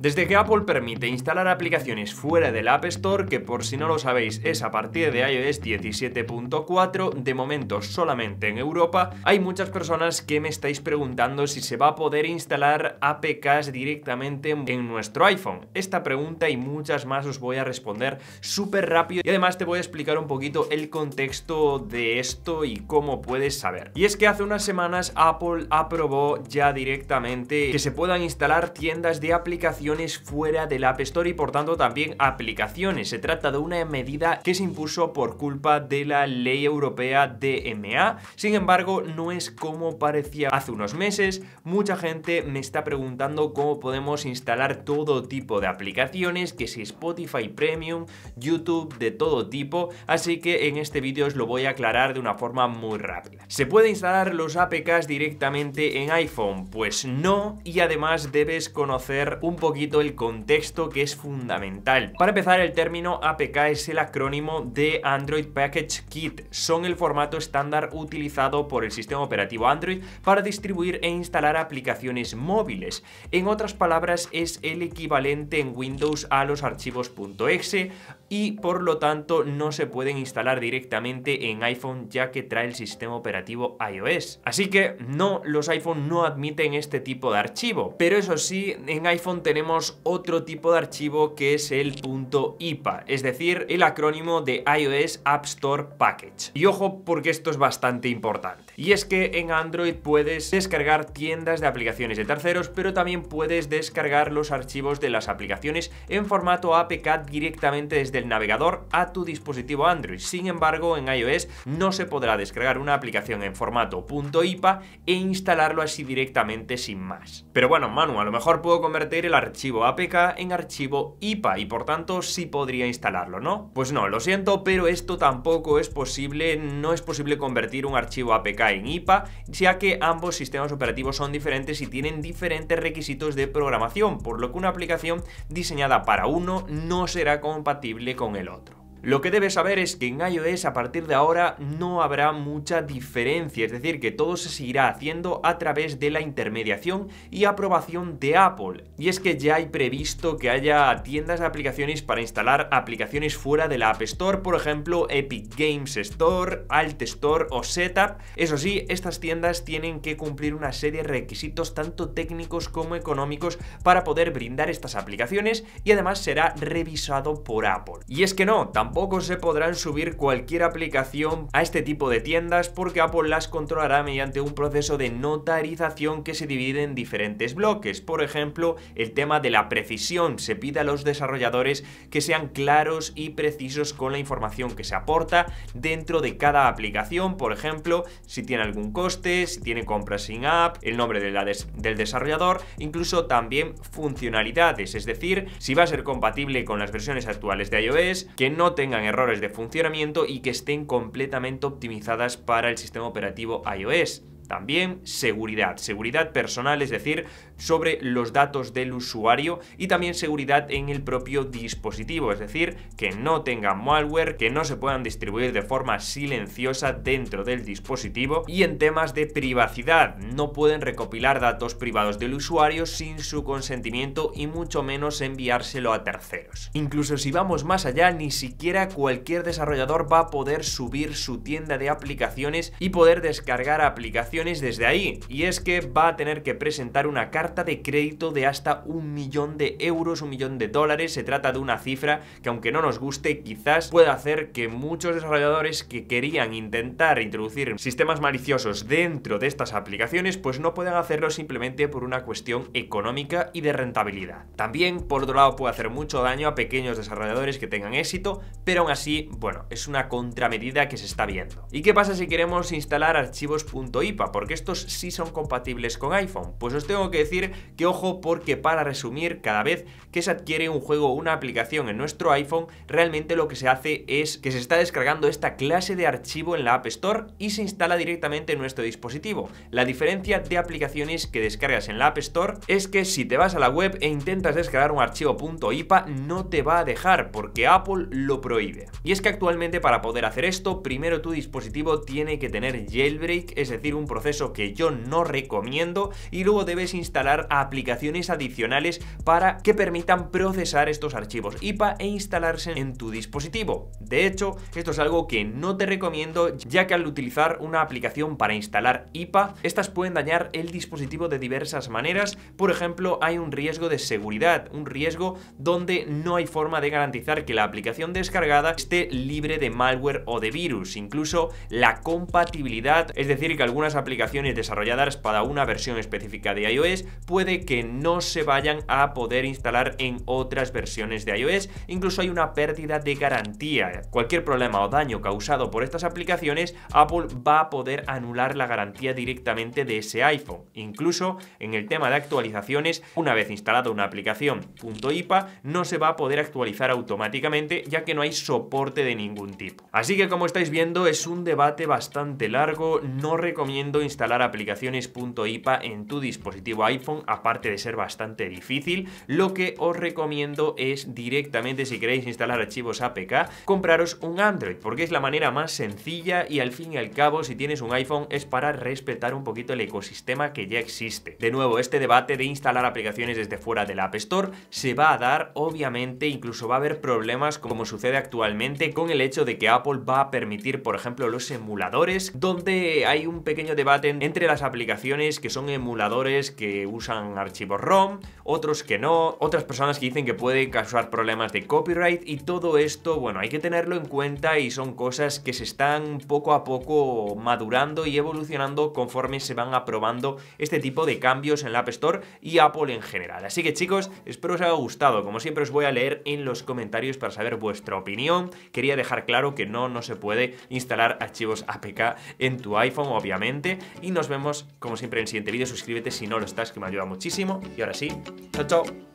Desde que Apple permite instalar aplicaciones fuera del App Store, que por si no lo sabéis es a partir de iOS 17.4, de momento solamente en Europa, hay muchas personas que me estáis preguntando si se va a poder instalar APKs directamente en nuestro iPhone. Esta pregunta y muchas más os voy a responder súper rápido y además te voy a explicar un poquito el contexto de esto y cómo puedes saber. Y es que hace unas semanas Apple aprobó ya directamente que se puedan instalar tiendas de aplicaciones fuera del App Store y por tanto también aplicaciones. Se trata de una medida que se impuso por culpa de la ley europea DMA. Sin embargo, no es como parecía hace unos meses. Mucha gente me está preguntando cómo podemos instalar todo tipo de aplicaciones, que si Spotify Premium, YouTube, de todo tipo. Así que en este vídeo os lo voy a aclarar de una forma muy rápida. ¿Se puede instalar los APKs directamente en iPhone? Pues no, y además debes conocer un poquito el contexto que es fundamental. Para empezar, el término APK es el acrónimo de Android Package Kit. Son el formato estándar utilizado por el sistema operativo Android para distribuir e instalar aplicaciones móviles. En otras palabras, es el equivalente en Windows a los archivos .exe y por lo tanto no se pueden instalar directamente en iPhone ya que trae el sistema operativo iOS. Así que no, los iPhone no admiten este tipo de archivo. Pero eso sí, en iPhone tenemos otro tipo de archivo que es el .ipa, es decir, el acrónimo de iOS App Store Package. Y ojo porque esto es bastante importante. Y es que en Android puedes descargar tiendas de aplicaciones de terceros, pero también puedes descargar los archivos de las aplicaciones en formato APK directamente desde el navegador a tu dispositivo Android. Sin embargo, en iOS no se podrá descargar una aplicación en formato .ipa e instalarlo así directamente sin más. Pero bueno, Manu, a lo mejor puedo convertir el archivo archivo APK en archivo IPA y por tanto sí podría instalarlo, ¿no? Pues no, lo siento, pero esto tampoco es posible, no es posible convertir un archivo APK en IPA, ya que ambos sistemas operativos son diferentes y tienen diferentes requisitos de programación, por lo que una aplicación diseñada para uno no será compatible con el otro. Lo que debes saber es que en iOS a partir de ahora no habrá mucha diferencia, es decir, que todo se seguirá haciendo a través de la intermediación y aprobación de Apple. Y es que ya hay previsto que haya tiendas de aplicaciones para instalar aplicaciones fuera de la App Store, por ejemplo Epic Games Store, Alt Store o Setup. Eso sí, estas tiendas tienen que cumplir una serie de requisitos tanto técnicos como económicos para poder brindar estas aplicaciones y además será revisado por Apple. Y es que no, tampoco Tampoco se podrán subir cualquier aplicación a este tipo de tiendas porque Apple las controlará mediante un proceso de notarización que se divide en diferentes bloques. Por ejemplo, el tema de la precisión. Se pide a los desarrolladores que sean claros y precisos con la información que se aporta dentro de cada aplicación. Por ejemplo, si tiene algún coste, si tiene compras sin app, el nombre de del desarrollador, incluso también funcionalidades. Es decir, si va a ser compatible con las versiones actuales de iOS, que no tengan errores de funcionamiento y que estén completamente optimizadas para el sistema operativo iOS. También seguridad, seguridad personal, es decir, sobre los datos del usuario y también seguridad en el propio dispositivo, es decir, que no tenga malware, que no se puedan distribuir de forma silenciosa dentro del dispositivo y en temas de privacidad, no pueden recopilar datos privados del usuario sin su consentimiento y mucho menos enviárselo a terceros. Incluso si vamos más allá, ni siquiera cualquier desarrollador va a poder subir su tienda de aplicaciones y poder descargar aplicaciones desde ahí, y es que va a tener que presentar una carta de crédito de hasta un millón de euros, un millón de dólares. Se trata de una cifra que aunque no nos guste, quizás pueda hacer que muchos desarrolladores que querían intentar introducir sistemas maliciosos dentro de estas aplicaciones, pues no puedan hacerlo simplemente por una cuestión económica y de rentabilidad. También, por otro lado, puede hacer mucho daño a pequeños desarrolladores que tengan éxito, pero aún así, bueno, es una contramedida que se está viendo. ¿Y qué pasa si queremos instalar archivos .ipa? Porque estos sí son compatibles con iPhone. Pues os tengo que decir que ojo porque para resumir, cada vez que se adquiere un juego o una aplicación en nuestro iPhone, realmente lo que se hace es que se está descargando esta clase de archivo en la App Store y se instala directamente en nuestro dispositivo. La diferencia de aplicaciones que descargas en la App Store es que si te vas a la web e intentas descargar un archivo .ipa no te va a dejar porque Apple lo prohíbe. Y es que actualmente para poder hacer esto, primero tu dispositivo tiene que tener jailbreak, es decir, un proceso que yo no recomiendo y luego debes instalar aplicaciones adicionales para que permitan procesar estos archivos IPA e instalarse en tu dispositivo. De hecho, esto es algo que no te recomiendo ya que al utilizar una aplicación para instalar IPA, estas pueden dañar el dispositivo de diversas maneras. Por ejemplo, hay un riesgo de seguridad, un riesgo donde no hay forma de garantizar que la aplicación descargada esté libre de malware o de virus, incluso la compatibilidad, es decir, que algunas aplicaciones desarrolladas para una versión específica de iOS puede que no se vayan a poder instalar en otras versiones de iOS. Incluso hay una pérdida de garantía. Cualquier problema o daño causado por estas aplicaciones, Apple va a poder anular la garantía directamente de ese iPhone. Incluso en el tema de actualizaciones, una vez instalado una aplicación .ipa, no se va a poder actualizar automáticamente ya que no hay soporte de ningún tipo. Así que como estáis viendo, es un debate bastante largo. No recomiendo instalar aplicaciones .ipa en tu dispositivo iPhone aparte de ser bastante difícil, lo que os recomiendo es directamente, si queréis instalar archivos APK, compraros un Android, porque es la manera más sencilla y al fin y al cabo, si tienes un iPhone, es para respetar un poquito el ecosistema que ya existe. De nuevo, este debate de instalar aplicaciones desde fuera del App Store se va a dar, obviamente, incluso va a haber problemas como sucede actualmente con el hecho de que Apple va a permitir, por ejemplo, los emuladores, donde hay un pequeño debate entre las aplicaciones que son emuladores que usan archivos ROM, otros que no, otras personas que dicen que puede causar problemas de copyright y todo esto, bueno, hay que tenerlo en cuenta y son cosas que se están poco a poco madurando y evolucionando conforme se van aprobando este tipo de cambios en la App Store y Apple en general. Así que chicos, espero os haya gustado. Como siempre os voy a leer en los comentarios para saber vuestra opinión. Quería dejar claro que no, no se puede instalar archivos APK en tu iPhone, obviamente. Y nos vemos, como siempre, en el siguiente vídeo. Suscríbete si no lo estás, me ayuda muchísimo. Y ahora sí, chao, chao.